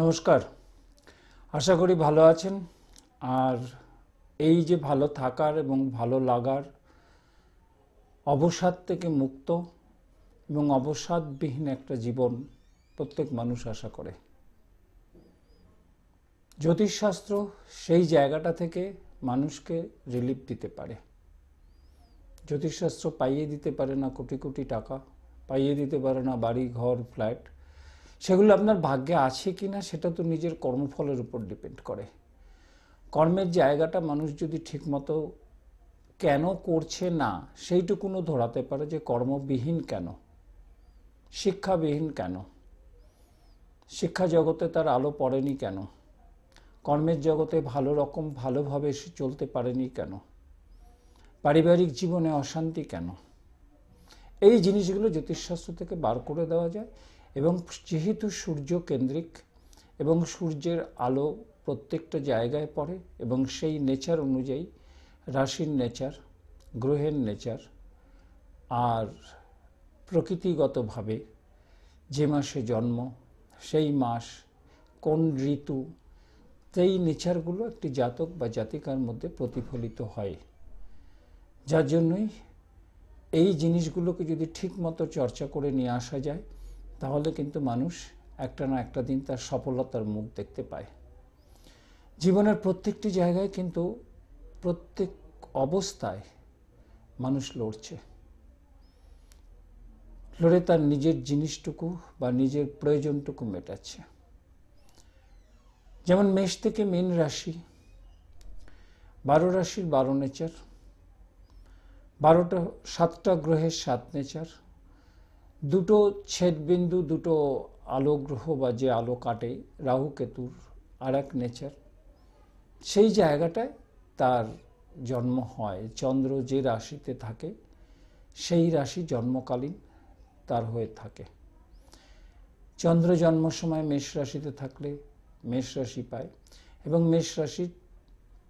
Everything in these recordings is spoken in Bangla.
নমস্কার আশা করি ভালো আছেন আর এই যে ভালো থাকার এবং ভালো লাগার অবসাদ থেকে মুক্ত এবং অবসাদবিহীন একটা জীবন প্রত্যেক মানুষ আশা করে জ্যোতিষশাস্ত্র সেই জায়গাটা থেকে মানুষকে রিলিফ দিতে পারে জ্যোতিষশাস্ত্র পাইয়ে দিতে পারে না কোটি কোটি টাকা পাইয়ে দিতে পারে না বাড়ি ঘর ফ্ল্যাট সেগুলো আপনার ভাগ্যে আছে কি না সেটা তো নিজের কর্মফলের উপর ডিপেন্ড করে কর্মের জায়গাটা মানুষ যদি ঠিকমতো কেন করছে না সেইটুকুনও ধরাতে পারে যে কর্মবিহীন কেন শিক্ষাবিহীন কেন শিক্ষা জগতে তার আলো পড়েনি কেন কর্মের জগতে ভালো রকম ভালোভাবে চলতে পারেনি কেন পারিবারিক জীবনে অশান্তি কেন এই জিনিসগুলো জ্যোতিষশাস্ত্র থেকে বার করে দেওয়া যায় এবং যেহেতু সূর্য কেন্দ্রিক এবং সূর্যের আলো প্রত্যেকটা জায়গায় পড়ে এবং সেই নেচার অনুযায়ী রাশির নেচার গ্রহের নেচার আর প্রকৃতিগতভাবে যে মাসে জন্ম সেই মাস কোন ঋতু সেই নেচারগুলো একটি জাতক বা জাতিকার মধ্যে প্রতিফলিত হয় যার জন্যই এই জিনিসগুলোকে যদি ঠিক মতো চর্চা করে নিয়ে আসা যায় তাহলে কিন্তু মানুষ একটা না একটা দিন তার সফলতার মুখ দেখতে পায় জীবনের প্রত্যেকটি জায়গায় কিন্তু প্রত্যেক অবস্থায় মানুষ লড়ছে লড়ে তার নিজের জিনিসটুকু বা নিজের প্রয়োজনটুকু মেটাচ্ছে যেমন মেষ থেকে মীন রাশি বারো রাশির বারো নেচার বারোটা সাতটা গ্রহের সাত নেচার দুটো ছেদবিন্দু দুটো আলো গ্রহ বা যে আলো কাটে রাহু কেতুর আর এক নেচার সেই জায়গাটায় তার জন্ম হয় চন্দ্র যে রাশিতে থাকে সেই রাশি জন্মকালীন তার হয়ে থাকে চন্দ্র জন্ম সময় মেষ রাশিতে থাকলে মেষ রাশি পায় এবং মেষ রাশির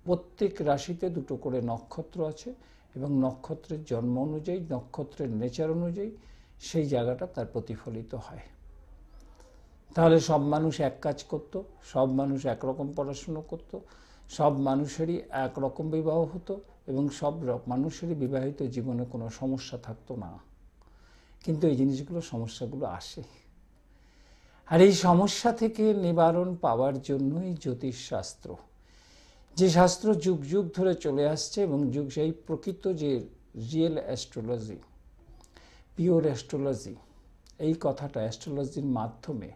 প্রত্যেক রাশিতে দুটো করে নক্ষত্র আছে এবং নক্ষত্রের জন্ম অনুযায়ী নক্ষত্রের নেচার অনুযায়ী সেই জায়গাটা তার প্রতিফলিত হয় তাহলে সব মানুষ এক কাজ করত সব মানুষ একরকম পড়াশুনো করত সব মানুষেরই একরকম বিবাহ হতো এবং সব মানুষেরই বিবাহিত জীবনে কোনো সমস্যা থাকতো না কিন্তু এই জিনিসগুলো সমস্যাগুলো আসে আর এই সমস্যা থেকে নিবারণ পাওয়ার জন্যই জ্যোতিষশাস্ত্র যে শাস্ত্র যুগ যুগ ধরে চলে আসছে এবং যুগ সেই প্রকৃত যে রিয়েল অ্যাস্ট্রোলজি পিওর অ্যাস্ট্রোলজি এই কথাটা অ্যাস্ট্রোলজির মাধ্যমে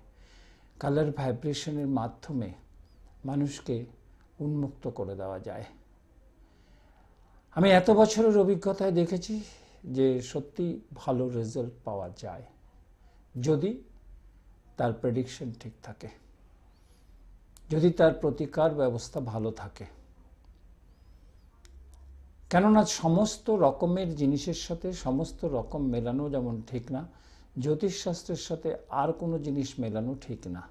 কালার ভাইব্রেশনের মাধ্যমে মানুষকে উন্মুক্ত করে দেওয়া যায় আমি এত বছরের অভিজ্ঞতায় দেখেছি যে সত্যি ভালো রেজাল্ট পাওয়া যায় যদি তার প্রেডিকশন ঠিক থাকে যদি তার প্রতিকার ব্যবস্থা ভালো থাকে কেননা সমস্ত রকমের জিনিসের সাথে সমস্ত রকম মেলানো যেমন ঠিক না জ্যোতিষশাস্ত্রের সাথে আর কোনো জিনিস মেলানো ঠিক না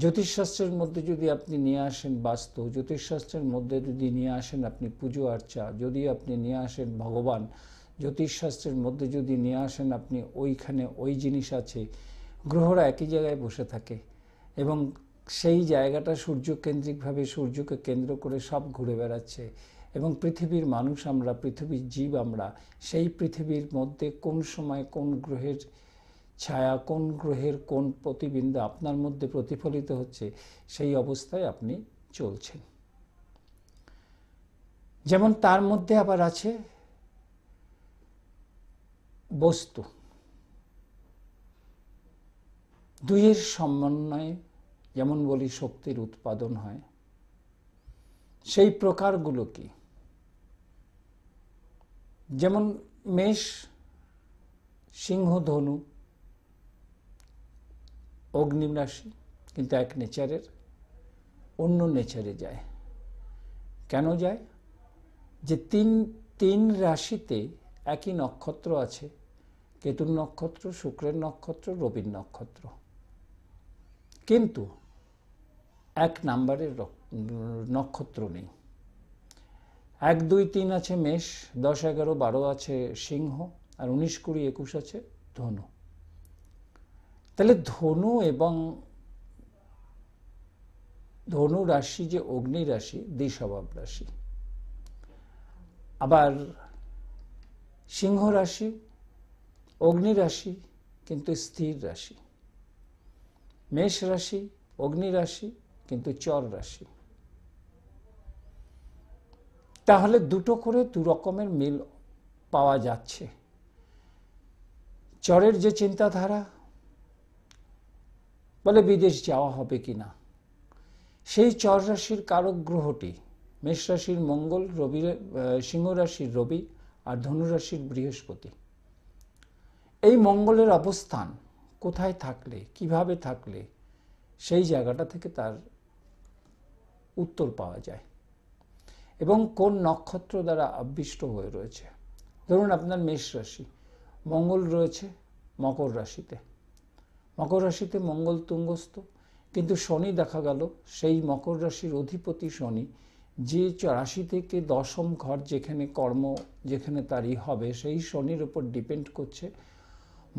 জ্যোতিষশাস্ত্রের মধ্যে যদি আপনি নিয়ে আসেন বাস্তু জ্যোতিষশাস্ত্রের মধ্যে যদি নিয়ে আসেন আপনি পুজো আর্চা যদি আপনি নিয়ে আসেন ভগবান জ্যোতিষশাস্ত্রের মধ্যে যদি নিয়ে আসেন আপনি ওইখানে ওই জিনিস আছে গ্রহরা একই জায়গায় বসে থাকে এবং সেই জায়গাটা সূর্যকেন্দ্রিকভাবে সূর্যকে কেন্দ্র করে সব ঘুরে বেড়াচ্ছে এবং পৃথিবীর মানুষ আমরা পৃথিবীর জীব আমরা সেই পৃথিবীর মধ্যে কোন সময় কোন গ্রহের ছায়া কোন গ্রহের কোন প্রতিবিম্ব আপনার মধ্যে প্রতিফলিত হচ্ছে সেই অবস্থায় আপনি চলছেন যেমন তার মধ্যে আবার আছে বস্তু দুইয়ের সমন্বয়ে যেমন বলি শক্তির উৎপাদন হয় সেই প্রকারগুলো কি যেমন মেষ সিংহ ধনু কিন্তু এক নেচারের অন্য নেচারে যায় কেন যায় যে তিন তিন রাশিতে একই নক্ষত্র আছে কেতুর নক্ষত্র শুক্রের নক্ষত্র রবির নক্ষত্র কিন্তু এক নাম্বারের নক্ষত্র নেই এক দুই তিন আছে মেষ দশ এগারো বারো আছে সিংহ আর উনিশ কুড়ি একুশ আছে ধনু তাহলে ধনু এবং ধনু রাশি যে অগ্নি রাশি দ্বিস্বভাব রাশি আবার সিংহ রাশি অগ্নি রাশি কিন্তু স্থির রাশি মেষ রাশি অগ্নি রাশি কিন্তু চর রাশি তাহলে দুটো করে দু রকমের মিল পাওয়া যাচ্ছে চরের যে চিন্তাধারা বলে বিদেশ যাওয়া হবে কি না সেই চর রাশির কারক গ্রহটি মেষ রাশির মঙ্গল রবি সিংহ রাশির রবি আর ধনুরাশির বৃহস্পতি এই মঙ্গলের অবস্থান কোথায় থাকলে কিভাবে থাকলে সেই জায়গাটা থেকে তার উত্তর পাওয়া যায় এবং কোন নক্ষত্র দ্বারা আবিষ্ট হয়ে রয়েছে ধরুন আপনার মেষ রাশি মঙ্গল রয়েছে মকর রাশিতে মকর রাশিতে মঙ্গল তুঙ্গস্থ কিন্তু শনি দেখা গেল সেই মকর রাশির অধিপতি শনি যে রাশি থেকে দশম ঘর যেখানে কর্ম যেখানে তারই হবে সেই শনির উপর ডিপেন্ড করছে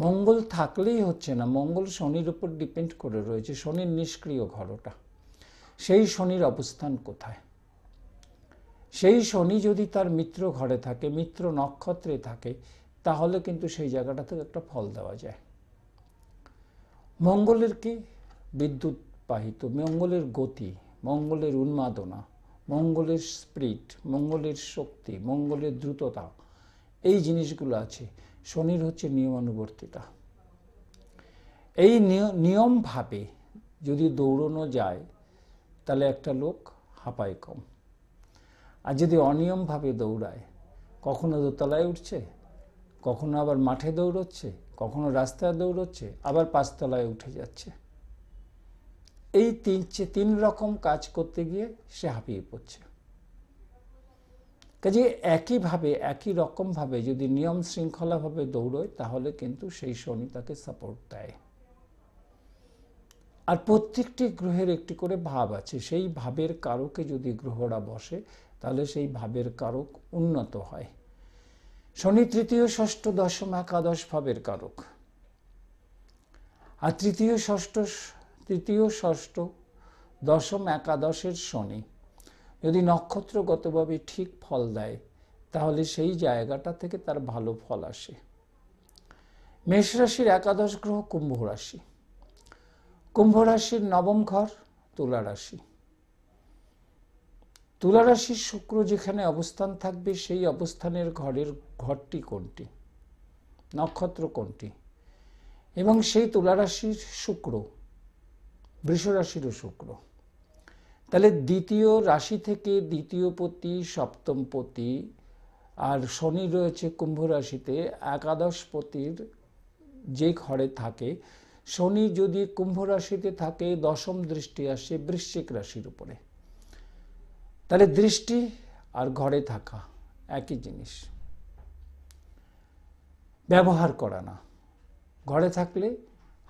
মঙ্গল থাকলেই হচ্ছে না মঙ্গল শনির উপর ডিপেন্ড করে রয়েছে শনির নিষ্ক্রিয় ঘর ওটা সেই শনির অবস্থান কোথায় সেই শনি যদি তার মিত্র ঘরে থাকে মিত্র নক্ষত্রে থাকে তাহলে কিন্তু সেই জায়গাটা থেকে একটা ফল দেওয়া যায় মঙ্গলের কি বিদ্যুৎ বাহিত মঙ্গলের গতি মঙ্গলের উন্মাদনা মঙ্গলের স্প্রিট মঙ্গলের শক্তি মঙ্গলের দ্রুততা এই জিনিসগুলো আছে শনির হচ্ছে নিয়মানুবর্তিতা এই নিয়ম নিয়মভাবে যদি দৌড়নো যায় তাহলে একটা লোক হাঁপায় কম আর যদি অনিয়মভাবে দৌড়ায় কখনো দোতলায় উঠছে কখনো আবার মাঠে দৌড়চ্ছে কখনো রাস্তায় দৌড়চ্ছে আবার পাঁচতলায় উঠে যাচ্ছে এই তিন তিন রকম কাজ করতে গিয়ে সে হাঁপিয়ে পড়ছে কাজে একইভাবে একই রকমভাবে যদি নিয়ম শৃঙ্খলাভাবে দৌড়োয় তাহলে কিন্তু সেই শনি তাকে সাপোর্ট দেয় আর প্রত্যেকটি গ্রহের একটি করে ভাব আছে সেই ভাবের কারকে যদি গ্রহরা বসে তাহলে সেই ভাবের কারক উন্নত হয় শনি তৃতীয় ষষ্ঠ দশম একাদশ ভাবের কারক আর তৃতীয় ষষ্ঠ তৃতীয় ষষ্ঠ দশম একাদশের শনি যদি নক্ষত্রগতভাবে ঠিক ফল দেয় তাহলে সেই জায়গাটা থেকে তার ভালো ফল আসে মেষ রাশির একাদশ গ্রহ কুম্ভ রাশি কুম্ভ রাশির নবম ঘর তুলা রাশি তুলা রাশির শুক্র যেখানে অবস্থান থাকবে সেই অবস্থানের ঘরের ঘরটি কোনটি নক্ষত্র কোনটি এবং সেই তুলা রাশির শুক্র বৃষরাশিরও শুক্র তাহলে দ্বিতীয় রাশি থেকে দ্বিতীয় পতি সপ্তম পতি আর শনি রয়েছে কুম্ভ রাশিতে একাদশ পতির যে ঘরে থাকে শনি যদি কুম্ভ রাশিতে থাকে দশম দৃষ্টি আসে বৃশ্চিক রাশির উপরে তাহলে দৃষ্টি আর ঘরে থাকা একই জিনিস ব্যবহার করা না ঘরে থাকলে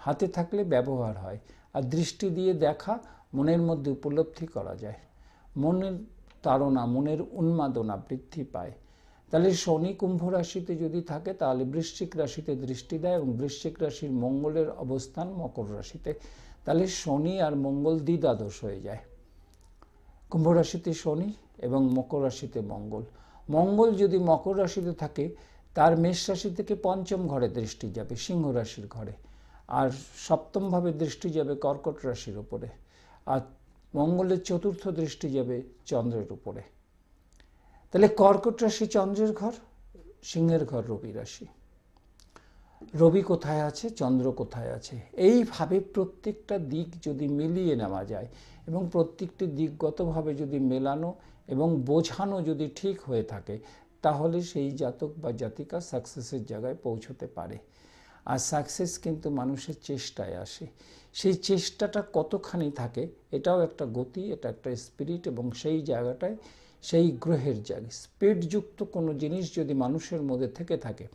হাতে থাকলে ব্যবহার হয় আর দৃষ্টি দিয়ে দেখা মনের মধ্যে উপলব্ধি করা যায় মনের তারা মনের উন্মাদনা বৃদ্ধি পায় তাহলে শনি কুম্ভ রাশিতে যদি থাকে তাহলে বৃশ্চিক রাশিতে দৃষ্টি দেয় এবং বৃশ্চিক রাশির মঙ্গলের অবস্থান মকর রাশিতে তাহলে শনি আর মঙ্গল দ্বিদাদশ হয়ে যায় কুম্ভ রাশিতে শনি এবং মকর রাশিতে মঙ্গল মঙ্গল যদি মকর রাশিতে থাকে তার মেষ রাশি থেকে পঞ্চম ঘরে দৃষ্টি যাবে সিংহ রাশির ঘরে আর সপ্তমভাবে দৃষ্টি যাবে কর্কট রাশির উপরে আর মঙ্গলের চতুর্থ দৃষ্টি যাবে চন্দ্রের উপরে তাহলে কর্কট রাশি চন্দ্রের ঘর সিংহের ঘর রবি রাশি রবি কোথায় আছে চন্দ্র কোথায় আছে এইভাবে প্রত্যেকটা দিক যদি মিলিয়ে নেওয়া যায় এবং প্রত্যেকটি দিকগতভাবে যদি মেলানো এবং বোঝানো যদি ঠিক হয়ে থাকে তাহলে সেই জাতক বা জাতিকা সাকসেসের জায়গায় পৌঁছতে পারে আর সাকসেস কিন্তু মানুষের চেষ্টায় আসে সেই চেষ্টাটা কতখানি থাকে এটাও একটা গতি এটা একটা স্পিরিট এবং সেই জায়গাটায় সেই গ্রহের জানি স্পিডযুক্ত কোনো জিনিস যদি মানুষের মধ্যে থেকে থাকে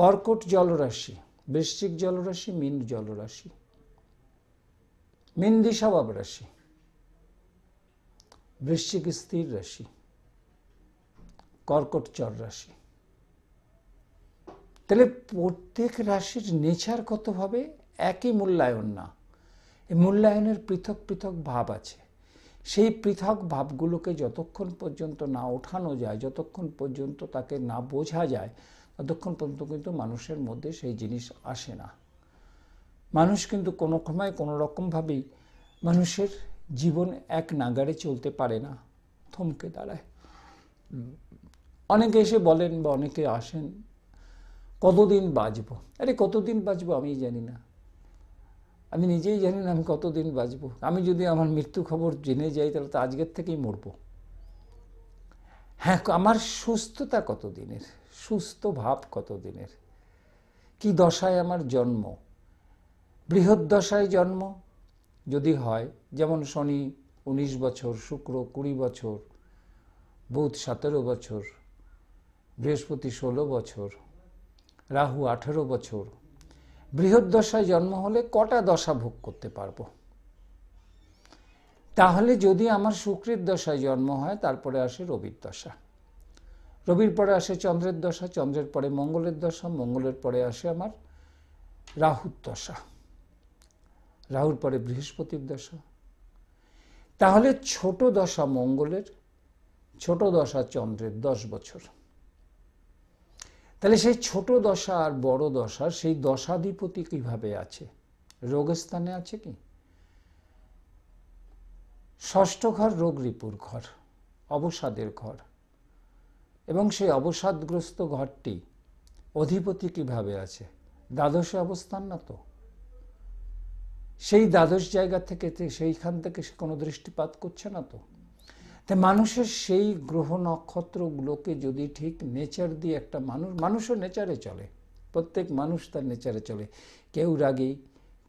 কর্কট জলরাশি বৃশ্চিক জলরাশি মিন জলরাশি মিন দিশাবাব রাশি বৃশ্চিক স্থির রাশি কর্কট চর রাশি তাহলে প্রত্যেক রাশির নেচারগতভাবে একই মূল্যায়ন না এই মূল্যায়নের পৃথক পৃথক ভাব আছে সেই পৃথক ভাবগুলোকে যতক্ষণ পর্যন্ত না ওঠানো যায় যতক্ষণ পর্যন্ত তাকে না বোঝা যায় ততক্ষণ পর্যন্ত কিন্তু মানুষের মধ্যে সেই জিনিস আসে না মানুষ কিন্তু কোনো সময় কোনো রকমভাবেই মানুষের জীবন এক নাগারে চলতে পারে না থমকে দাঁড়ায় অনেকে এসে বলেন বা অনেকে আসেন কতদিন বাঁচব আরে কতদিন বাঁচব আমি জানি না আমি নিজেই জানি না আমি কতদিন বাঁচব আমি যদি আমার মৃত্যু খবর জেনে যাই তাহলে তো আজকের থেকেই মরব হ্যাঁ আমার সুস্থতা কতদিনের সুস্থ ভাব কতদিনের কি দশায় আমার জন্ম বৃহৎ দশায় জন্ম যদি হয় যেমন শনি ১৯ বছর শুক্র কুড়ি বছর বুধ সতেরো বছর বৃহস্পতি ষোলো বছর রাহু আঠেরো বছর বৃহদ্দশায় জন্ম হলে কটা দশা ভোগ করতে পারবো তাহলে যদি আমার শুক্রের দশায় জন্ম হয় তারপরে আসে রবির দশা রবির পরে আসে চন্দ্রের দশা চন্দ্রের পরে মঙ্গলের দশা মঙ্গলের পরে আসে আমার রাহুর দশা রাহুর পরে বৃহস্পতির দশা তাহলে ছোট দশা মঙ্গলের ছোট দশা চন্দ্রের দশ বছর তাহলে সেই ছোট দশা আর বড় দশা সেই দশাধিপতি কিভাবে আছে রোগস্থানে আছে কি ষষ্ঠ ঘর রোগ রিপুর ঘর অবসাদের ঘর এবং সেই অবসাদগ্রস্ত ঘরটি অধিপতি কিভাবে আছে দ্বাদশে অবস্থান না তো সেই দ্বাদশ জায়গা থেকে সেইখান থেকে সে কোনো দৃষ্টিপাত করছে না তো তাই মানুষের সেই গ্রহ নক্ষত্রগুলোকে যদি ঠিক নেচার দিয়ে একটা মানুষ মানুষও নেচারে চলে প্রত্যেক মানুষ তার নেচারে চলে কেউ রাগি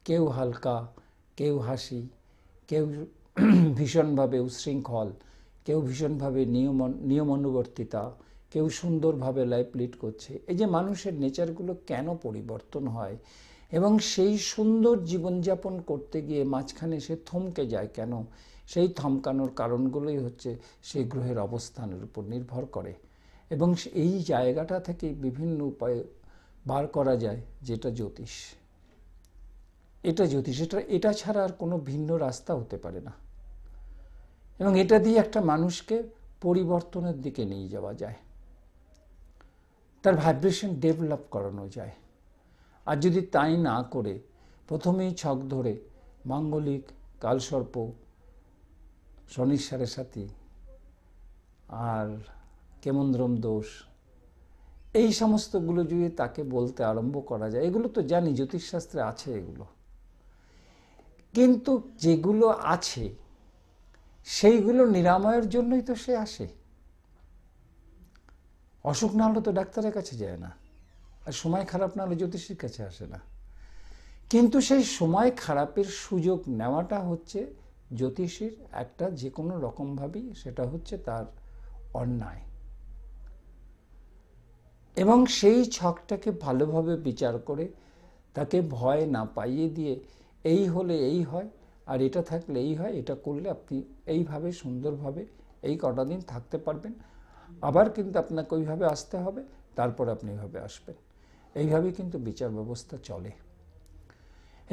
কেউ হালকা কেউ হাসি কেউ ভীষণভাবে উশৃঙ্খল কেউ ভীষণভাবে নিয়ম নিয়ম অনুবর্তিতা কেউ সুন্দরভাবে লাইফ লিড করছে এই যে মানুষের নেচারগুলো কেন পরিবর্তন হয় এবং সেই সুন্দর জীবনযাপন করতে গিয়ে মাঝখানে সে থমকে যায় কেন সেই থমকানোর কারণগুলোই হচ্ছে সেই গ্রহের অবস্থানের উপর নির্ভর করে এবং এই জায়গাটা থেকে বিভিন্ন উপায়ে বার করা যায় যেটা জ্যোতিষ এটা জ্যোতিষ এটা এটা ছাড়া আর কোনো ভিন্ন রাস্তা হতে পারে না এবং এটা দিয়ে একটা মানুষকে পরিবর্তনের দিকে নিয়ে যাওয়া যায় তার ভাইব্রেশন ডেভেলপ করানো যায় আর যদি তাই না করে প্রথমেই ছক ধরে মাঙ্গলিক কালসর্প শনিশ্বরের সাথী আর কেমন্দ্রম দোষ এই সমস্তগুলো যদি তাকে বলতে আরম্ভ করা যায় এগুলো তো জানি জ্যোতিষশাস্ত্রে আছে এগুলো কিন্তু যেগুলো আছে সেইগুলো নিরাময়ের জন্যই তো সে আসে অসুখ না হলে তো ডাক্তারের কাছে যায় না আর সময় খারাপ না হলে জ্যোতিষীর কাছে আসে না কিন্তু সেই সময় খারাপের সুযোগ নেওয়াটা হচ্ছে জ্যোতিষীর একটা যে কোনো রকমভাবেই সেটা হচ্ছে তার অন্যায় এবং সেই ছকটাকে ভালোভাবে বিচার করে তাকে ভয় না পাইয়ে দিয়ে এই হলে এই হয় আর এটা থাকলে এই হয় এটা করলে আপনি এইভাবে সুন্দরভাবে এই কটা দিন থাকতে পারবেন আবার কিন্তু আপনাকে ওইভাবে আসতে হবে তারপর আপনি এইভাবে আসবেন এইভাবেই কিন্তু বিচার ব্যবস্থা চলে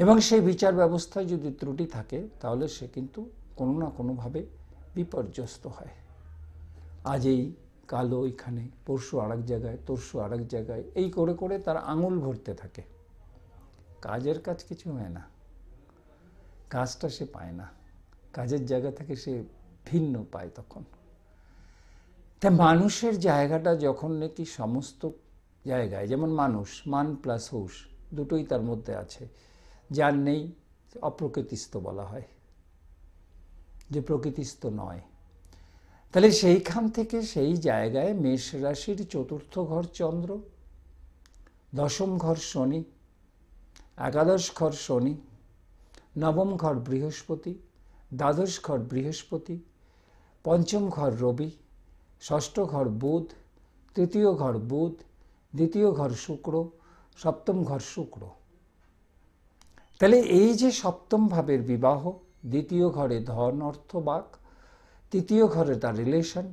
এবং সেই বিচার ব্যবস্থায় যদি ত্রুটি থাকে তাহলে সে কিন্তু কোনো না কোনোভাবে বিপর্যস্ত হয় আজ এই কালো ওইখানে পরশু আরেক জায়গায় তরশু আরেক জায়গায় এই করে করে তার আঙুল ভরতে থাকে কাজের কাজ কিছু হয় না কাজটা সে পায় না কাজের জায়গা থেকে সে ভিন্ন পায় তখন তা মানুষের জায়গাটা যখন নাকি সমস্ত জায়গায় যেমন মানুষ মান প্লাস হুশ দুটোই তার মধ্যে আছে যার নেই অপ্রকৃতিস্থ বলা হয় যে প্রকৃতিস্থ নয় তাহলে সেইখান থেকে সেই জায়গায় মেষ রাশির চতুর্থ ঘর চন্দ্র দশম ঘর শনি একাদশ ঘর শনি নবম ঘর বৃহস্পতি দ্বাদশ ঘর বৃহস্পতি পঞ্চম ঘর রবি ষষ্ঠ ঘর বুধ তৃতীয় ঘর বুধ দ্বিতীয় ঘর শুক্র সপ্তম ঘর শুক্র তাহলে এই যে সপ্তম ভাবের বিবাহ দ্বিতীয় ঘরে ধন অর্থ বাক তৃতীয় ঘরে তার রিলেশন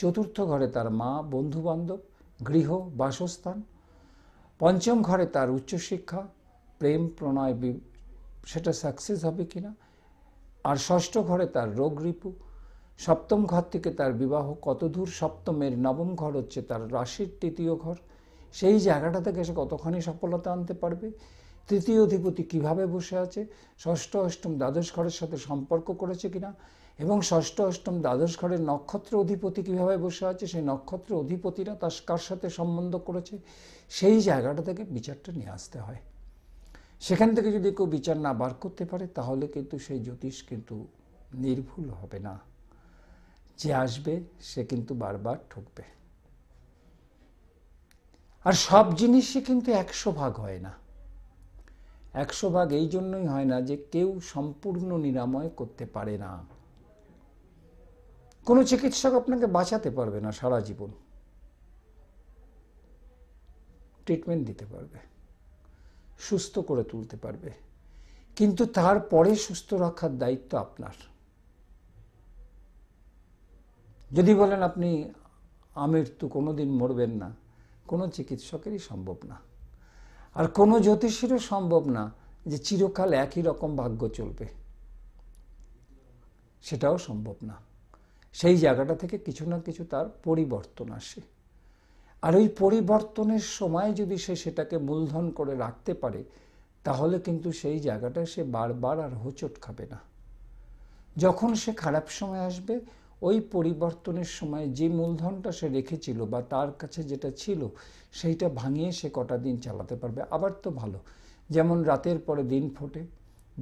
চতুর্থ ঘরে তার মা বন্ধুবান্ধব গৃহ বাসস্থান পঞ্চম ঘরে তার উচ্চশিক্ষা প্রেম প্রণয় সেটা সাকসেস হবে কি না আর ষষ্ঠ ঘরে তার রোগ রিপু সপ্তম ঘর থেকে তার বিবাহ কত দূর সপ্তমের নবম ঘর হচ্ছে তার রাশির তৃতীয় ঘর সেই জায়গাটা থেকে সে কতখানি সফলতা আনতে পারবে তৃতীয় অধিপতি কিভাবে বসে আছে ষষ্ঠ অষ্টম দ্বাদশ ঘরের সাথে সম্পর্ক করেছে কিনা এবং ষষ্ঠ অষ্টম দ্বাদশ ঘরের নক্ষত্র অধিপতি কিভাবে বসে আছে সেই নক্ষত্র অধিপতিরা তার কার সাথে সম্বন্ধ করেছে সেই জায়গাটা থেকে বিচারটা নিয়ে আসতে হয় সেখান থেকে যদি কেউ বিচার না বার করতে পারে তাহলে কিন্তু সেই জ্যোতিষ কিন্তু নির্ভুল হবে না যে আসবে সে কিন্তু বারবার ঠকবে আর সব জিনিসই কিন্তু একশো ভাগ হয় না একশো ভাগ এই জন্যই হয় না যে কেউ সম্পূর্ণ নিরাময় করতে পারে না কোনো চিকিৎসক আপনাকে বাঁচাতে পারবে না সারা জীবন ট্রিটমেন্ট দিতে পারবে সুস্থ করে তুলতে পারবে কিন্তু তারপরে সুস্থ রাখার দায়িত্ব আপনার যদি বলেন আপনি আমৃত্যু তো কোনোদিন মরবেন না কোনো চিকিৎসকেরই সম্ভব না আর কোনো জ্যোতিষীরও সম্ভব না যে চিরকাল একই রকম ভাগ্য চলবে সেটাও সম্ভব না সেই জায়গাটা থেকে কিছু না কিছু তার পরিবর্তন আসে আর ওই পরিবর্তনের সময় যদি সে সেটাকে মূলধন করে রাখতে পারে তাহলে কিন্তু সেই জায়গাটা সে বারবার আর হোঁচট খাবে না যখন সে খারাপ সময় আসবে ওই পরিবর্তনের সময় যে মূলধনটা সে রেখেছিল বা তার কাছে যেটা ছিল সেইটা ভাঙিয়ে সে কটা দিন চালাতে পারবে আবার তো ভালো যেমন রাতের পরে দিন ফোটে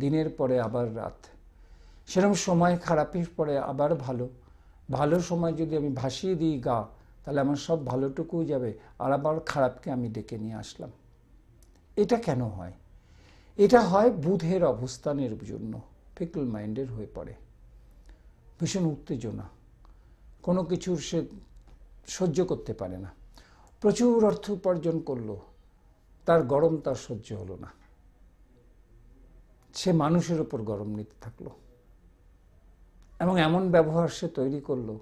দিনের পরে আবার রাত সেরকম সময় খারাপের পরে আবার ভালো ভালো সময় যদি আমি ভাসিয়ে দিই গা তাহলে আমার সব ভালোটুকুই যাবে আর আবার খারাপকে আমি ডেকে নিয়ে আসলাম এটা কেন হয় এটা হয় বুধের অবস্থানের জন্য ফিকল মাইন্ডের হয়ে পড়ে ভীষণ উত্তেজনা কোনো কিছুর সে সহ্য করতে পারে না প্রচুর অর্থ উপার্জন করলো তার গরম তার সহ্য হলো না সে মানুষের ওপর গরম নিতে থাকলো এবং এমন ব্যবহার সে তৈরি করলো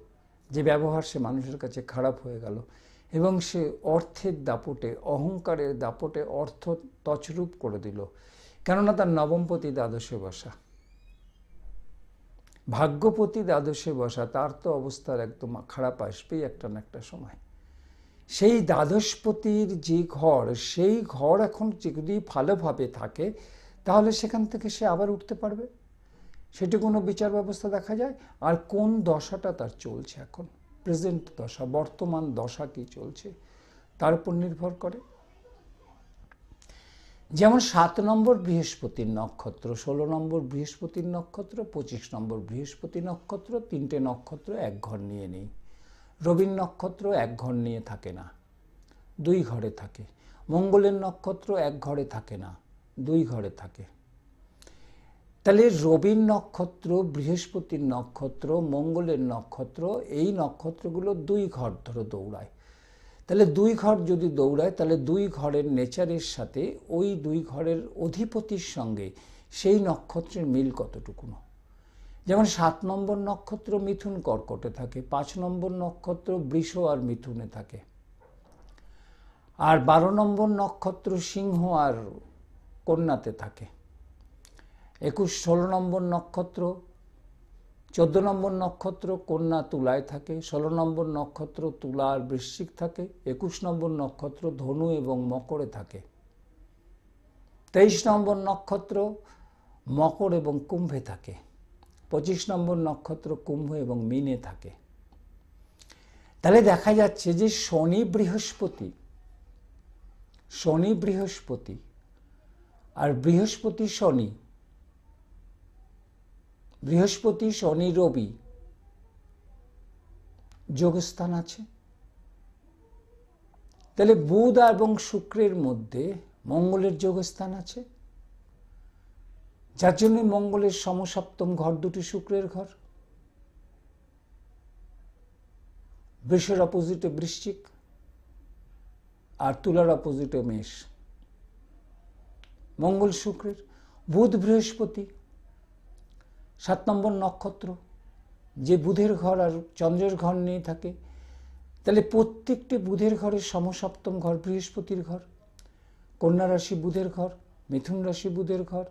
যে ব্যবহার সে মানুষের কাছে খারাপ হয়ে গেল এবং সে অর্থের দাপটে অহংকারের দাপটে অর্থ তছরূপ করে দিল কেননা তার নবমপতি দ্বাদশে বসা ভাগ্যপতি দ্বাদশে বসা তার তো অবস্থার একদম খারাপ আসবেই একটা না একটা সময় সেই দ্বাদশপতির যে ঘর সেই ঘর এখন যদি ভালোভাবে থাকে তাহলে সেখান থেকে সে আবার উঠতে পারবে সেটি কোনো বিচার ব্যবস্থা দেখা যায় আর কোন দশাটা তার চলছে এখন প্রেজেন্ট দশা বর্তমান দশা কি চলছে তার উপর নির্ভর করে যেমন সাত নম্বর বৃহস্পতির নক্ষত্র ষোলো নম্বর বৃহস্পতির নক্ষত্র পঁচিশ নম্বর বৃহস্পতি নক্ষত্র তিনটে নক্ষত্র এক ঘর নিয়ে নেই রবীন নক্ষত্র এক ঘর নিয়ে থাকে না দুই ঘরে থাকে মঙ্গলের নক্ষত্র এক ঘরে থাকে না দুই ঘরে থাকে তাহলে রবীন নক্ষত্র বৃহস্পতির নক্ষত্র মঙ্গলের নক্ষত্র এই নক্ষত্রগুলো দুই ঘর ধরে দৌড়ায় তাহলে দুই ঘর যদি দৌড়ায় তাহলে দুই ঘরের নেচারের সাথে ওই দুই ঘরের অধিপতির সঙ্গে সেই নক্ষত্রের মিল কতটুকু যেমন সাত নম্বর নক্ষত্র মিথুন কর্কটে থাকে পাঁচ নম্বর নক্ষত্র বৃষ আর মিথুনে থাকে আর বারো নম্বর নক্ষত্র সিংহ আর কন্যাতে থাকে একুশ ষোলো নম্বর নক্ষত্র চোদ্দ নম্বর নক্ষত্র কন্যা তুলায় থাকে ষোলো নম্বর নক্ষত্র তুলা আর বৃশ্চিক থাকে একুশ নম্বর নক্ষত্র ধনু এবং মকরে থাকে তেইশ নম্বর নক্ষত্র মকর এবং কুম্ভে থাকে পঁচিশ নম্বর নক্ষত্র কুম্ভ এবং মিনে থাকে তাহলে দেখা যাচ্ছে যে শনি বৃহস্পতি শনি বৃহস্পতি আর বৃহস্পতি শনি বৃহস্পতি শনি রবি যোগস্থান আছে তাহলে বুধ এবং শুক্রের মধ্যে মঙ্গলের যোগস্থান আছে যার জন্য মঙ্গলের সমসপ্তম ঘর দুটি শুক্রের ঘর বৃষের অপোজিটে বৃশ্চিক আর তুলার অপোজিটে মেষ মঙ্গল শুক্রের বুধ বৃহস্পতি সাত নম্বর নক্ষত্র যে বুধের ঘর আর চন্দ্রের ঘর নিয়ে থাকে তাহলে প্রত্যেকটি বুধের ঘরের সমসপ্তম ঘর বৃহস্পতির ঘর কন্যা রাশি বুধের ঘর মিথুন রাশি বুধের ঘর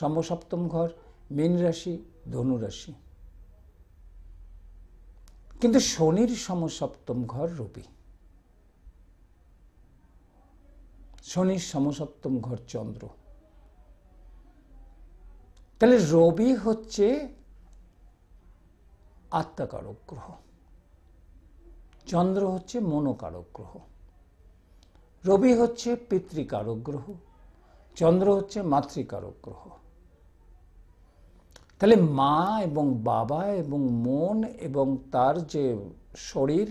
সমসপ্তম ঘর মীন রাশি ধনুরাশি কিন্তু শনির সমসপ্তম ঘর রবি শনির সমসপ্তম ঘর চন্দ্র তাহলে রবি হচ্ছে আত্মাকারক গ্রহ চন্দ্র হচ্ছে মনোকারক গ্রহ রবি হচ্ছে পিতৃকারক গ্রহ চন্দ্র হচ্ছে মাতৃকারক গ্রহ তাহলে মা এবং বাবা এবং মন এবং তার যে শরীর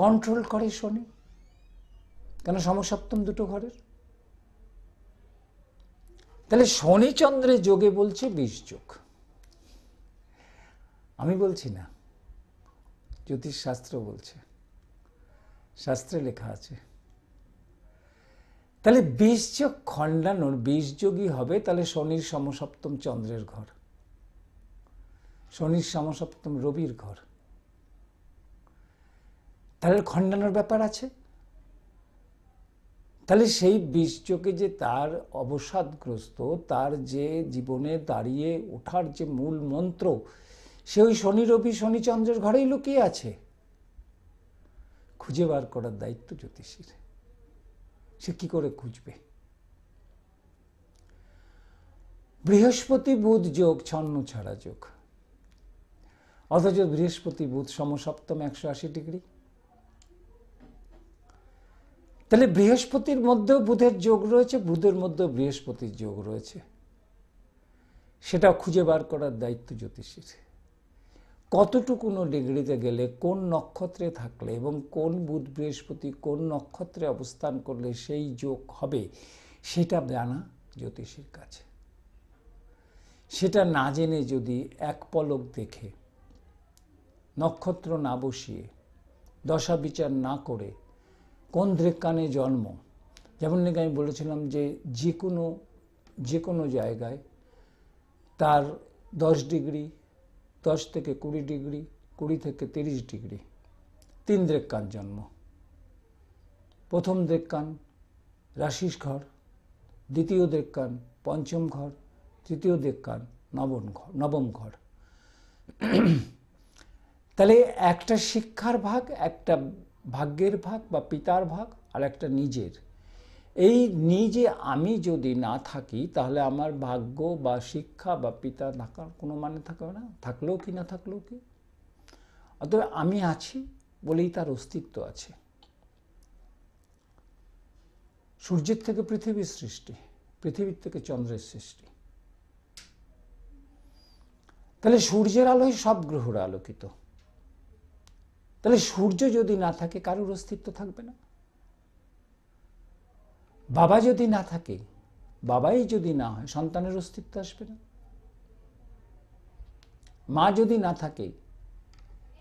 কন্ট্রোল করে শনি কেন সমসপ্তম দুটো ঘরের তাহলে শনিচন্দ্রে যোগে বলছে বিশ যোগ আমি বলছি না জ্যোতিষ শাস্ত্র বলছে শাস্ত্রে লেখা আছে তাহলে বিশ যোগ খণ্ডানোর বিশ যোগই হবে তাহলে শনির সমসপ্তম চন্দ্রের ঘর শনির সমসপ্তম রবির ঘর তাহলে খণ্ডানোর ব্যাপার আছে তাহলে সেই বীর্যকে যে তার অবসাদগ্রস্ত তার যে জীবনে দাঁড়িয়ে ওঠার যে মূল মন্ত্র সে ওই শনি রবি শনিচন্দ্রের ঘরেই লুকিয়ে আছে খুঁজে বার করার দায়িত্ব জ্যোতিষীর সে কি করে খুঁজবে বৃহস্পতি বুধ যোগ ছন্ন ছাড়া যোগ অথচ বৃহস্পতি বুধ সমসপ্তম একশো আশি ডিগ্রি তাহলে বৃহস্পতির মধ্যেও বুধের যোগ রয়েছে বুধের মধ্যেও বৃহস্পতির যোগ রয়েছে সেটা খুঁজে বার করার দায়িত্ব জ্যোতিষীর কতটুকুনো ডিগ্রিতে গেলে কোন নক্ষত্রে থাকলে এবং কোন বুধ বৃহস্পতি কোন নক্ষত্রে অবস্থান করলে সেই যোগ হবে সেটা জানা জ্যোতিষীর কাছে সেটা না জেনে যদি এক পলক দেখে নক্ষত্র না বসিয়ে দশা বিচার না করে কোন কানে জন্ম যেমন নাকি আমি বলেছিলাম যে যে কোনো যে কোনো জায়গায় তার দশ ডিগ্রি দশ থেকে কুড়ি ডিগ্রি কুড়ি থেকে তিরিশ ডিগ্রি তিন দৃক্কান জন্ম প্রথম দৃক্কান রাশিস ঘর দ্বিতীয় দৃক্কান পঞ্চম ঘর তৃতীয় দৃক্কান নবম ঘর নবম ঘর তাহলে একটা শিক্ষার ভাগ একটা ভাগ্যের ভাগ বা পিতার ভাগ আর একটা নিজের এই নিজে আমি যদি না থাকি তাহলে আমার ভাগ্য বা শিক্ষা বা পিতা থাকার কোনো মানে থাকবে না থাকলেও কি না থাকলেও কি অতএব আমি আছি বলেই তার অস্তিত্ব আছে সূর্যের থেকে পৃথিবীর সৃষ্টি পৃথিবীর থেকে চন্দ্রের সৃষ্টি তাহলে সূর্যের আলোয় সব গ্রহরা আলোকিত তাহলে সূর্য যদি না থাকে কারোর অস্তিত্ব থাকবে না বাবা যদি না থাকে বাবাই যদি না হয় সন্তানের অস্তিত্ব আসবে না মা যদি না থাকে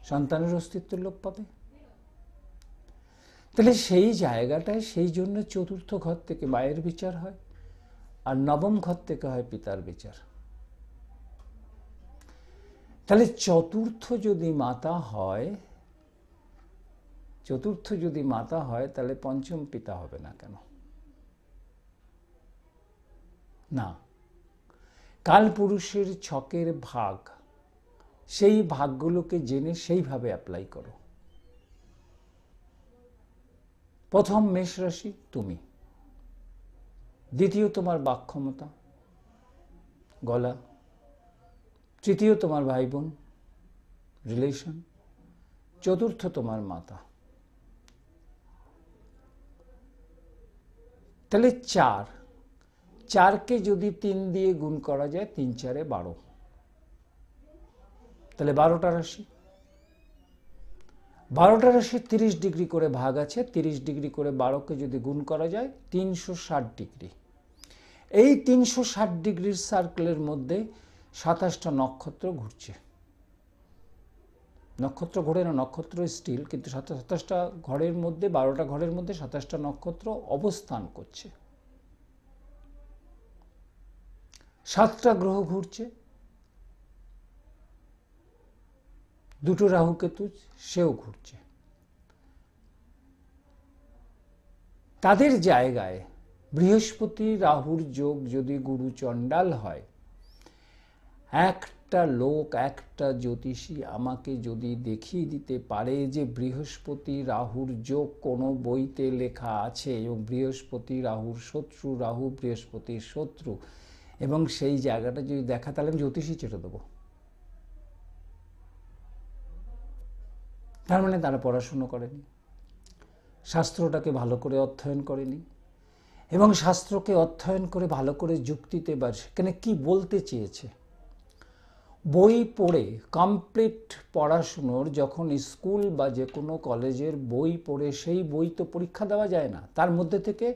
সন্তানের অস্তিত্ব লোপ পাবে তাহলে সেই জায়গাটায় সেই জন্য চতুর্থ ঘর থেকে মায়ের বিচার হয় আর নবম ঘর থেকে হয় পিতার বিচার তাহলে চতুর্থ যদি মাতা হয় চতুর্থ যদি মাতা হয় তাহলে পঞ্চম পিতা হবে না কেন না কালপুরুষের ছকের ভাগ সেই ভাগগুলোকে জেনে সেইভাবে অ্যাপ্লাই করো প্রথম মেষ রাশি তুমি দ্বিতীয় তোমার বাক্ষমতা গলা তৃতীয় তোমার ভাই বোন রিলেশন চতুর্থ তোমার মাতা তাহলে চার চারকে যদি তিন দিয়ে গুণ করা যায় তিন চারে বারো তাহলে বারোটা রাশি বারোটা রাশি তিরিশ ডিগ্রি করে ভাগ আছে তিরিশ ডিগ্রি করে বারোকে যদি গুণ করা যায় তিনশো ষাট ডিগ্রি এই তিনশো ষাট ডিগ্রির সার্কেলের মধ্যে সাতাশটা নক্ষত্র ঘুরছে নক্ষত্র ঘরে না নক্ষত্র স্টিল কিন্তু সাতাশটা ঘরের মধ্যে বারোটা ঘরের মধ্যে সাতাশটা নক্ষত্র অবস্থান করছে সাতটা গ্রহ ঘুরছে দুটো রাহুকেতু সেও ঘুরছে তাদের জায়গায় বৃহস্পতি রাহুর যোগ যদি গুরু চণ্ডাল হয় এক একটা লোক একটা জ্যোতিষী আমাকে যদি দেখিয়ে দিতে পারে যে বৃহস্পতি রাহুর যোগ কোনো বইতে লেখা আছে এবং বৃহস্পতি রাহুর শত্রু রাহু বৃহস্পতির শত্রু এবং সেই জায়গাটা যদি দেখা তাহলে আমি জ্যোতিষী ছেড়ে দেবো তার মানে তারা পড়াশুনো করেনি শাস্ত্রটাকে ভালো করে অধ্যয়ন করেনি এবং শাস্ত্রকে অধ্যয়ন করে ভালো করে যুক্তিতে বা সেখানে কি বলতে চেয়েছে বই পড়ে কমপ্লিট পড়াশুনোর যখন স্কুল বা যে কোনো কলেজের বই পড়ে সেই বই তো পরীক্ষা দেওয়া যায় না তার মধ্যে থেকে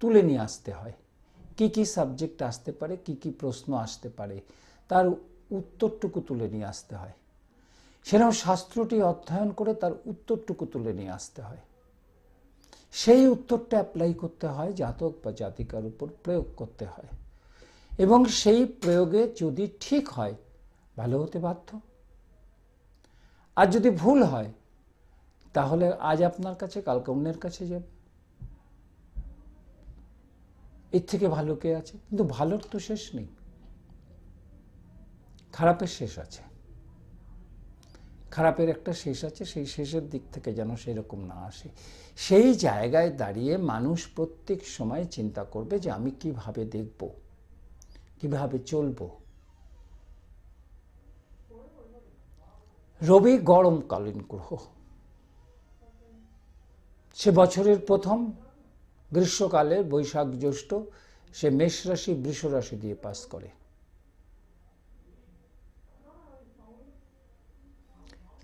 তুলে নিয়ে আসতে হয় কি কি সাবজেক্ট আসতে পারে কি কি প্রশ্ন আসতে পারে তার উত্তরটুকু তুলে নিয়ে আসতে হয় সেরকম শাস্ত্রটি অধ্যয়ন করে তার উত্তরটুকু তুলে নিয়ে আসতে হয় সেই উত্তরটা অ্যাপ্লাই করতে হয় জাতক বা জাতিকার উপর প্রয়োগ করতে হয় এবং সেই প্রয়োগে যদি ঠিক হয় ভালো হতে বাধ্য আর যদি ভুল হয় তাহলে আজ আপনার কাছে কালকে অন্যের কাছে যাবে এর থেকে ভালো কে আছে কিন্তু ভালোর তো শেষ নেই খারাপের শেষ আছে খারাপের একটা শেষ আছে সেই শেষের দিক থেকে যেন সেরকম না আসে সেই জায়গায় দাঁড়িয়ে মানুষ প্রত্যেক সময় চিন্তা করবে যে আমি কিভাবে দেখব কিভাবে চলবো রবি গরমকালীন গ্রহ সে বছরের প্রথম গ্রীষ্মকালে বৈশাখ জ্যৈষ্ঠ সে মেষ রাশি বৃষ রাশি দিয়ে পাস করে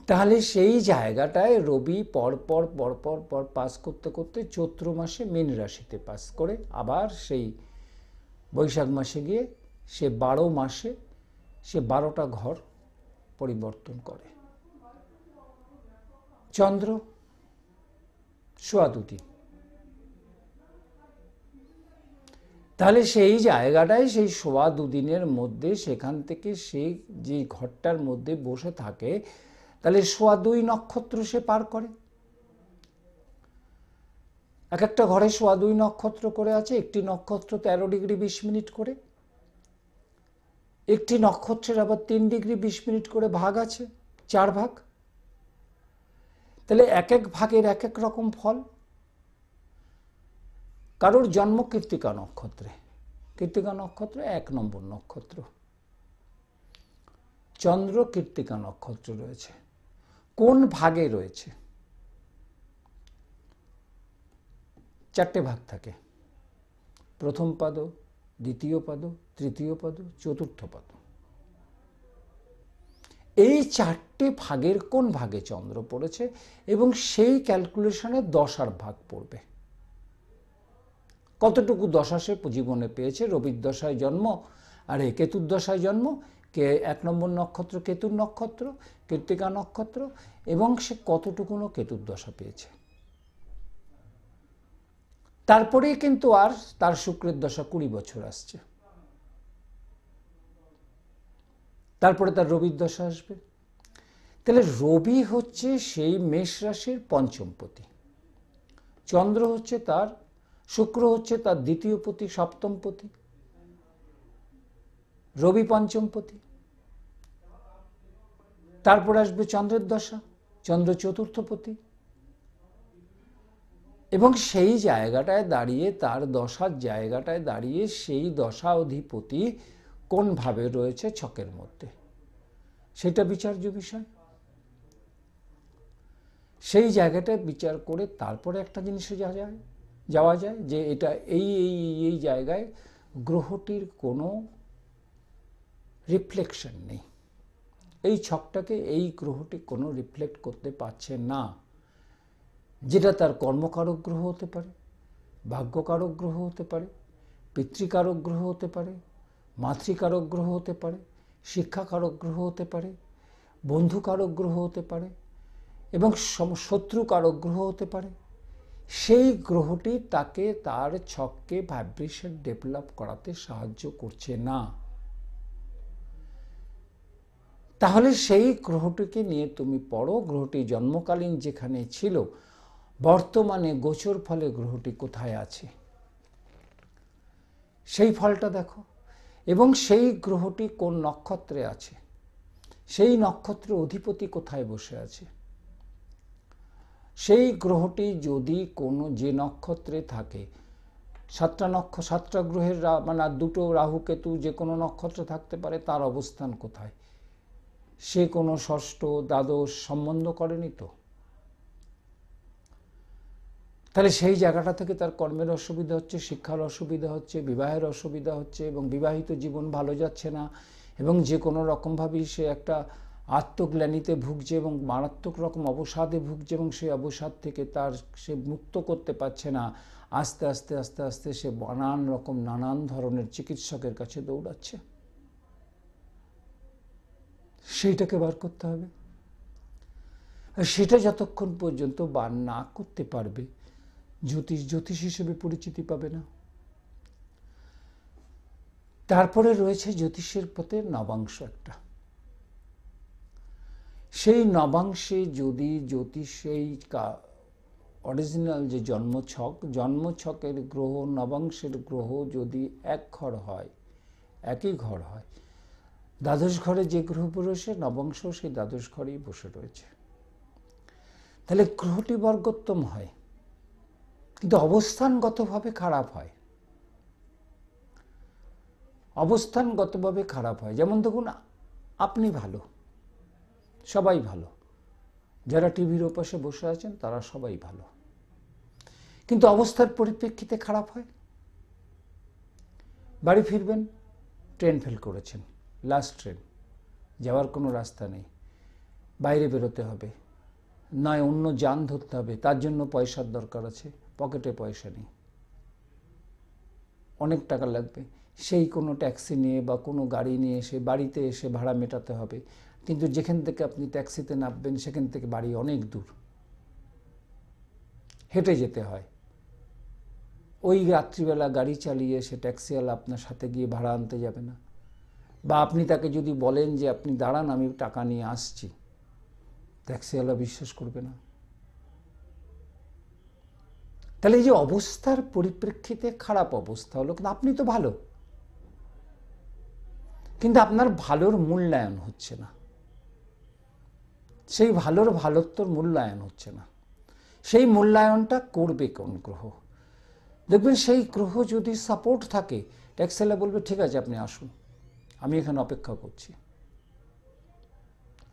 তাহলে সেই জায়গাটায় রবি পরপর পরপর পর পাস করতে করতে চৈত্র মাসে মীন রাশিতে পাস করে আবার সেই বৈশাখ মাসে গিয়ে সে বারো মাসে সে বারোটা ঘর পরিবর্তন করে চন্দ্র সোয়া দুটি তাহলে সেই জায়গাটায় সেই সোয়া দুদিনের মধ্যে সেখান থেকে সে যে ঘরটার মধ্যে বসে থাকে তাহলে সোয়া দুই নক্ষত্র সে পার করে এক একটা ঘরে সোয়া দুই নক্ষত্র করে আছে একটি নক্ষত্র তেরো ডিগ্রি বিশ মিনিট করে একটি নক্ষত্রের আবার তিন ডিগ্রি বিশ মিনিট করে ভাগ আছে চার ভাগ তাহলে এক এক ভাগের এক এক রকম ফল কারোর জন্ম কীর্তিকা নক্ষত্রে কীর্তিকা নক্ষত্র এক নম্বর নক্ষত্র চন্দ্র কীর্তিকা নক্ষত্র রয়েছে কোন ভাগে রয়েছে চারটে ভাগ থাকে প্রথম পাদ দ্বিতীয় পাদ তৃতীয় পাদ চতুর্থ পাদ এই চারটে ভাগের কোন ভাগে চন্দ্র পড়েছে এবং সেই ক্যালকুলেশনে দশার ভাগ পড়বে কতটুকু দশা সে জীবনে পেয়েছে রবির দশায় জন্ম আর এ কেতুর দশায় জন্ম কে এক নম্বর নক্ষত্র কেতুর নক্ষত্র কৃত্তিকা নক্ষত্র এবং সে কতটুকুনও কেতুর দশা পেয়েছে তারপরেই কিন্তু আর তার শুক্রের দশা কুড়ি বছর আসছে তারপরে তার রবির দশা আসবে তাহলে রবি হচ্ছে সেই মেষ রাশির পঞ্চমপতি চন্দ্র হচ্ছে তার শুক্র হচ্ছে তার দ্বিতীয় পতি সপ্তমপতি রবি পঞ্চমপতি তারপর আসবে চন্দ্রের দশা চন্দ্র চতুর্থপতি এবং সেই জায়গাটায় দাঁড়িয়ে তার দশার জায়গাটায় দাঁড়িয়ে সেই দশা অধিপতি কোনভাবে রয়েছে ছকের মধ্যে সেটা বিচার্য বিষয় সেই জায়গাটা বিচার করে তারপরে একটা জিনিসে যাওয়া যায় যাওয়া যায় যে এটা এই এই এই জায়গায় গ্রহটির কোনো রিফ্লেকশন নেই এই ছকটাকে এই গ্রহটি কোনো রিফ্লেক্ট করতে পারছে না যেটা তার কর্মকারক গ্রহ হতে পারে ভাগ্যকারক গ্রহ হতে পারে পিতৃকারক গ্রহ হতে পারে মাতৃকারক গ্রহ হতে পারে শিক্ষাকারক গ্রহ হতে পারে বন্ধুকারক গ্রহ হতে পারে এবং শত্রুকারক গ্রহ হতে পারে সেই গ্রহটি তাকে তার ছককে ভাইব্রেশন ডেভেলপ করাতে সাহায্য করছে না তাহলে সেই গ্রহটিকে নিয়ে তুমি পড়ো গ্রহটি জন্মকালীন যেখানে ছিল বর্তমানে গোচর ফলে গ্রহটি কোথায় আছে সেই ফলটা দেখো এবং সেই গ্রহটি কোন নক্ষত্রে আছে সেই নক্ষত্রের অধিপতি কোথায় বসে আছে সেই গ্রহটি যদি কোনো যে নক্ষত্রে থাকে সাতটা নক্ষ সাতটা গ্রহের মানে দুটো রাহু কেতু যে কোনো নক্ষত্রে থাকতে পারে তার অবস্থান কোথায় সে কোনো ষষ্ঠ দ্বাদশ সম্বন্ধ করেনি তো তাহলে সেই জায়গাটা থেকে তার কর্মের অসুবিধা হচ্ছে শিক্ষার অসুবিধা হচ্ছে বিবাহের অসুবিধা হচ্ছে এবং বিবাহিত জীবন ভালো যাচ্ছে না এবং যে কোনো রকমভাবেই সে একটা আত্মগ্লানিতে ভুগছে এবং মারাত্মক রকম অবসাদে ভুগছে এবং সেই অবসাদ থেকে তার সে মুক্ত করতে পারছে না আস্তে আস্তে আস্তে আস্তে সে নানান রকম নানান ধরনের চিকিৎসকের কাছে দৌড়াচ্ছে সেইটাকে বার করতে হবে সেটা যতক্ষণ পর্যন্ত বার না করতে পারবে জ্যোতিষ জ্যোতিষ হিসেবে পরিচিতি পাবে না তারপরে রয়েছে জ্যোতিষের পথে নবাংশ একটা সেই নবাংশে যদি জ্যোতিষ এই অরিজিনাল যে জন্মছক জন্মছকের গ্রহ নবাংশের গ্রহ যদি এক ঘর হয় একই ঘর হয় দ্বাদশ ঘরে যে গ্রহ বসে নবাংশ সেই দ্বাদশ ঘরেই বসে রয়েছে তাহলে গ্রহটি বর্গোত্তম হয় কিন্তু অবস্থানগতভাবে খারাপ হয় অবস্থানগতভাবে খারাপ হয় যেমন দেখুন আপনি ভালো সবাই ভালো যারা টিভির ওপাশে বসে আছেন তারা সবাই ভালো কিন্তু অবস্থার পরিপ্রেক্ষিতে খারাপ হয় বাড়ি ফিরবেন ট্রেন ফেল করেছেন লাস্ট ট্রেন যাওয়ার কোনো রাস্তা নেই বাইরে বেরোতে হবে নয় অন্য যান ধরতে হবে তার জন্য পয়সার দরকার আছে পকেটে পয়সা নেই অনেক টাকা লাগবে সেই কোনো ট্যাক্সি নিয়ে বা কোনো গাড়ি নিয়ে এসে বাড়িতে এসে ভাড়া মেটাতে হবে কিন্তু যেখান থেকে আপনি ট্যাক্সিতে নামবেন সেখান থেকে বাড়ি অনেক দূর হেঁটে যেতে হয় ওই রাত্রিবেলা গাড়ি চালিয়ে সে ট্যাক্সিওয়ালা আপনার সাথে গিয়ে ভাড়া আনতে যাবে না বা আপনি তাকে যদি বলেন যে আপনি দাঁড়ান আমি টাকা নিয়ে আসছি ট্যাক্সিওয়ালা বিশ্বাস করবে না তাহলে এই যে অবস্থার পরিপ্রেক্ষিতে খারাপ অবস্থা হলো কিন্তু আপনি তো ভালো কিন্তু আপনার ভালোর মূল্যায়ন হচ্ছে না সেই ভালোর ভালোত্বর মূল্যায়ন হচ্ছে না সেই মূল্যায়নটা করবে কোন গ্রহ দেখবেন সেই গ্রহ যদি সাপোর্ট থাকে ট্যাক্সেলা বলবে ঠিক আছে আপনি আসুন আমি এখানে অপেক্ষা করছি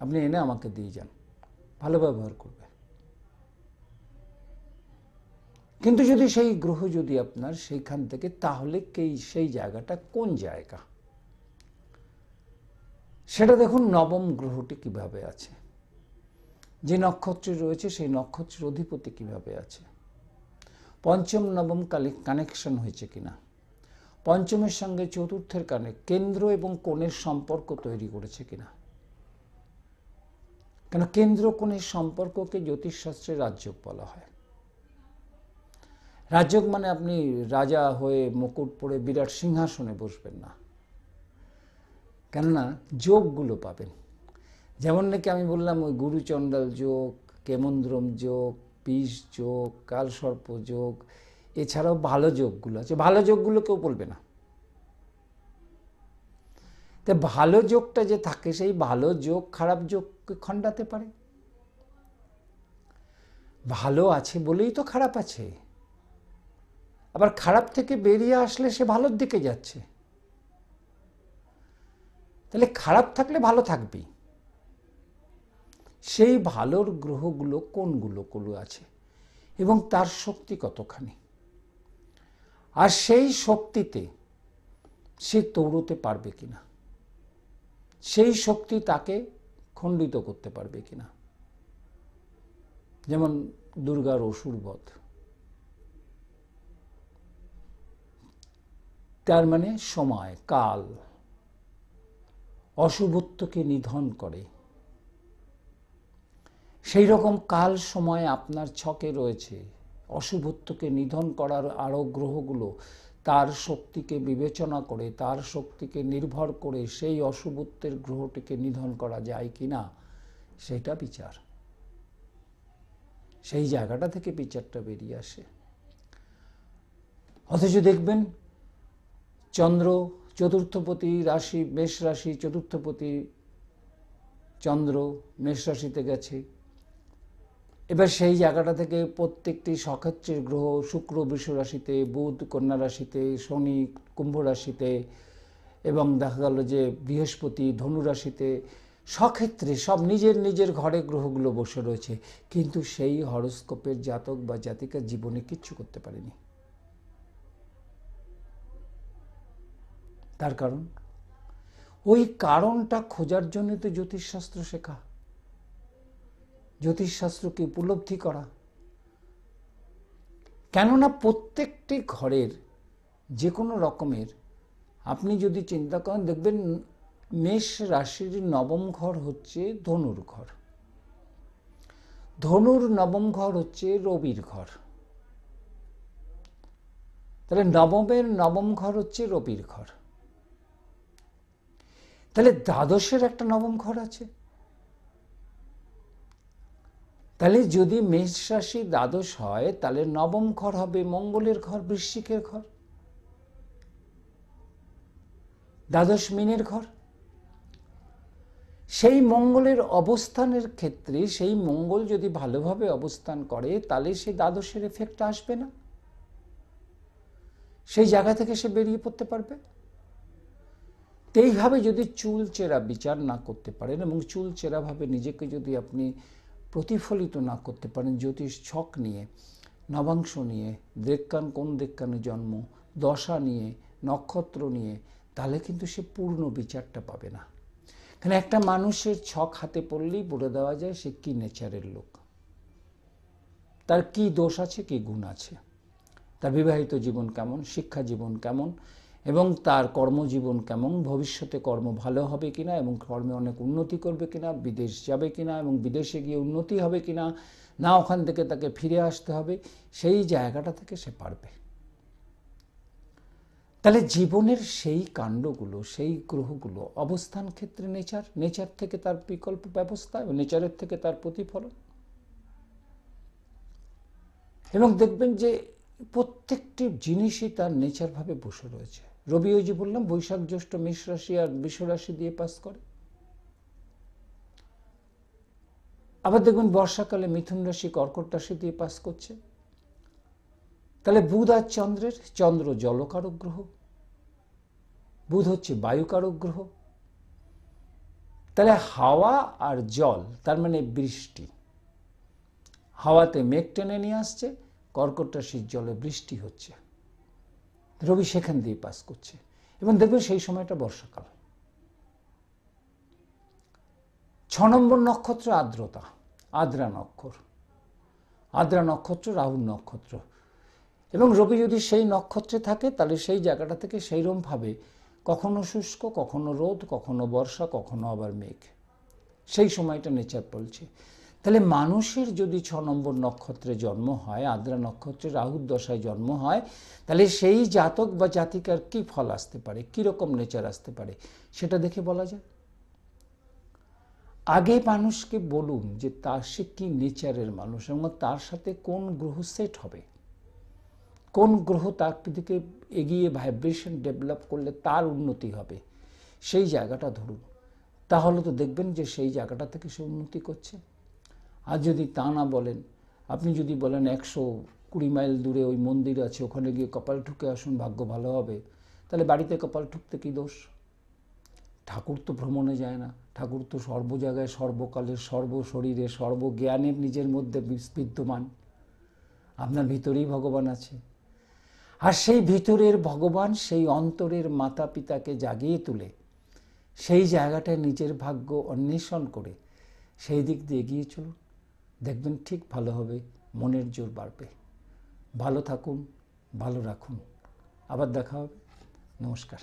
আপনি এনে আমাকে দিয়ে যান ভালো ব্যবহার করবে কিন্তু যদি সেই গ্রহ যদি আপনার সেইখান থেকে তাহলে কেই সেই জায়গাটা কোন জায়গা সেটা দেখুন নবম গ্রহটি কিভাবে আছে যে নক্ষত্র রয়েছে সেই নক্ষত্রের অধিপতি কিভাবে আছে পঞ্চম নবম কালে কানেকশন হয়েছে কিনা পঞ্চমের সঙ্গে চতুর্থের কানে কেন্দ্র এবং কোণের সম্পর্ক তৈরি করেছে কিনা কেন কেন্দ্র কোণের সম্পর্ককে জ্যোতিষশাস্ত্রের রাজ্য বলা হয় রাজযোগ মানে আপনি রাজা হয়ে মুকুট পরে বিরাট সিংহাসনে বসবেন না কেননা যোগগুলো পাবেন যেমন নাকি আমি বললাম ওই গুরুচন্ডাল যোগ কেমন্দ্রম যোগ পিস যোগ কালসর্প যোগ এছাড়াও ভালো যোগগুলো আছে ভালো যোগগুলো কেউ বলবে না তা ভালো যোগটা যে থাকে সেই ভালো যোগ খারাপ যোগকে খণ্ডাতে পারে ভালো আছে বলেই তো খারাপ আছে আবার খারাপ থেকে বেরিয়ে আসলে সে ভালোর দিকে যাচ্ছে তাহলে খারাপ থাকলে ভালো থাকবে সেই ভালোর গ্রহগুলো কোনগুলো কোনো আছে এবং তার শক্তি কতখানি আর সেই শক্তিতে সে তৌড়তে পারবে কিনা সেই শক্তি তাকে খণ্ডিত করতে পারবে কিনা যেমন দুর্গার অসুরবধ তার মানে সময় কাল অশুভত্বকে নিধন করে সেই রকম কাল সময় আপনার ছকে রয়েছে অশুভত্বকে নিধন করার আরও গ্রহগুলো তার শক্তিকে বিবেচনা করে তার শক্তিকে নির্ভর করে সেই অশুভত্বের গ্রহটিকে নিধন করা যায় কি না সেটা বিচার সেই জায়গাটা থেকে বিচারটা বেরিয়ে আসে অথচ দেখবেন চন্দ্র চতুর্থপতি রাশি মেষ রাশি চতুর্থপতি চন্দ্র মেষ রাশিতে গেছে এবার সেই জায়গাটা থেকে প্রত্যেকটি সক্ষেত্রের গ্রহ শুক্র বিশ্ব রাশিতে বুধ কন্যা রাশিতে শনি কুম্ভ রাশিতে এবং দেখা গেল যে বৃহস্পতি ধনু রাশিতে সক্ষেত্রে সব নিজের নিজের ঘরে গ্রহগুলো বসে রয়েছে কিন্তু সেই হরস্কোপের জাতক বা জাতিকার জীবনে কিচ্ছু করতে পারেনি তার কারণ ওই কারণটা খোঁজার জন্য তো জ্যোতিষশাস্ত্র শেখা জ্যোতিষশাস্ত্রকে উপলব্ধি করা কেননা প্রত্যেকটি ঘরের যে কোনো রকমের আপনি যদি চিন্তা করেন দেখবেন মেষ রাশির নবম ঘর হচ্ছে ধনুর ঘর ধনুর নবম ঘর হচ্ছে রবির ঘর তাহলে নবমের নবম ঘর হচ্ছে রবির ঘর তাহলে দ্বাদশের একটা নবম ঘর আছে তাহলে যদি মেষ রাশি দ্বাদশ হয় তাহলে নবম ঘর হবে মঙ্গলের ঘর বৃশ্চিকের ঘর দ্বাদশ মিনের ঘর সেই মঙ্গলের অবস্থানের ক্ষেত্রে সেই মঙ্গল যদি ভালোভাবে অবস্থান করে তাহলে সে দ্বাদশের এফেক্ট আসবে না সেই জায়গা থেকে সে বেরিয়ে পড়তে পারবে তো এইভাবে যদি চুল চেরা বিচার না করতে পারেন এবং চুল চেরাভাবে নিজেকে যদি আপনি প্রতিফলিত না করতে পারেন জ্যোতিষ ছক নিয়ে নবাংশ নিয়ে দেখকান কোন দেখকানে জন্ম দশা নিয়ে নক্ষত্র নিয়ে তাহলে কিন্তু সে পূর্ণ বিচারটা পাবে না কেন একটা মানুষের ছক হাতে পড়লেই বলে দেওয়া যায় সে কী নেচারের লোক তার কি দোষ আছে কি গুণ আছে তার বিবাহিত জীবন কেমন শিক্ষা জীবন কেমন এবং তার কর্মজীবন কেমন ভবিষ্যতে কর্ম ভালো হবে কিনা এবং কর্মে অনেক উন্নতি করবে কিনা বিদেশ যাবে কিনা এবং বিদেশে গিয়ে উন্নতি হবে কিনা না ওখান থেকে তাকে ফিরে আসতে হবে সেই জায়গাটা থেকে সে পারবে তাহলে জীবনের সেই কাণ্ডগুলো সেই গ্রহগুলো অবস্থান ক্ষেত্রে নেচার নেচার থেকে তার বিকল্প ব্যবস্থা এবং নেচারের থেকে তার প্রতিফলন এবং দেখবেন যে প্রত্যেকটি জিনিসই তার নেচারভাবে বসে রয়েছে রবি ওই যে বললাম বৈশাখ জ্যৈষ্ঠ মেষ রাশি আর রাশি দিয়ে পাস করে আবার দেখবেন বর্ষাকালে মিথুন রাশি কর্কট রাশি দিয়ে পাস করছে তাহলে বুধ আর চন্দ্রের চন্দ্র জলকারক গ্রহ বুধ হচ্ছে বায়ুকারক গ্রহ তাহলে হাওয়া আর জল তার মানে বৃষ্টি হাওয়াতে মেঘ টেনে নিয়ে আসছে কর্কট রাশির জলে বৃষ্টি হচ্ছে রবি সেখান দিয়ে পাস করছে এবং দেখবেন সেই সময়টা বর্ষাকাল ছ নম্বর নক্ষত্র আর্দ্রতা আদ্রা নক্ষর আদ্রা নক্ষত্র রাহুল নক্ষত্র এবং রবি যদি সেই নক্ষত্রে থাকে তাহলে সেই জায়গাটা থেকে সেইরমভাবে কখনো শুষ্ক কখনো রোদ কখনো বর্ষা কখনো আবার মেঘ সেই সময়টা নেচার বলছে তাহলে মানুষের যদি ছ নম্বর নক্ষত্রে জন্ম হয় আদ্রা নক্ষত্রে রাহুর দশায় জন্ম হয় তাহলে সেই জাতক বা জাতিকার কি ফল আসতে পারে কীরকম নেচার আসতে পারে সেটা দেখে বলা যায় আগে মানুষকে বলুন যে তার সে কী নেচারের মানুষ এবং তার সাথে কোন গ্রহ সেট হবে কোন গ্রহ তার দিকে এগিয়ে ভাইব্রেশন ডেভেলপ করলে তার উন্নতি হবে সেই জায়গাটা ধরুন তাহলে তো দেখবেন যে সেই জায়গাটা থেকে সে উন্নতি করছে আর যদি তা না বলেন আপনি যদি বলেন একশো কুড়ি মাইল দূরে ওই মন্দির আছে ওখানে গিয়ে কপাল ঠুকে আসুন ভাগ্য ভালো হবে তাহলে বাড়িতে কপাল ঠুকতে কী দোষ ঠাকুর তো ভ্রমণে যায় না ঠাকুর তো সর্ব জায়গায় সর্বকালের সর্বশরীরে জ্ঞানের নিজের মধ্যে বিদ্যমান আপনার ভিতরেই ভগবান আছে আর সেই ভিতরের ভগবান সেই অন্তরের মাতা পিতাকে জাগিয়ে তুলে সেই জায়গাটায় নিজের ভাগ্য অন্বেষণ করে সেই দিক দিয়ে এগিয়ে চলুন দেখবেন ঠিক ভালো হবে মনের জোর বাড়বে ভালো থাকুন ভালো রাখুন আবার দেখা হবে নমস্কার